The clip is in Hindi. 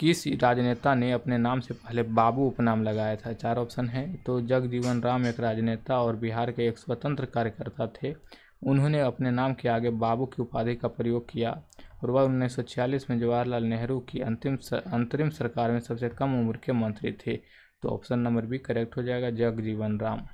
किस राजनेता ने अपने नाम से पहले बाबू उपनाम लगाया था चार ऑप्शन है तो जगजीवन राम एक राजनेता और बिहार के एक स्वतंत्र कार्यकर्ता थे उन्होंने अपने नाम के आगे बाबू की उपाधि का प्रयोग किया और वह उन्नीस में जवाहरलाल नेहरू की अंतिम सर, अंतरिम सरकार में सबसे कम उम्र के मंत्री थे तो ऑप्शन नंबर बी करेक्ट हो जाएगा जगजीवन राम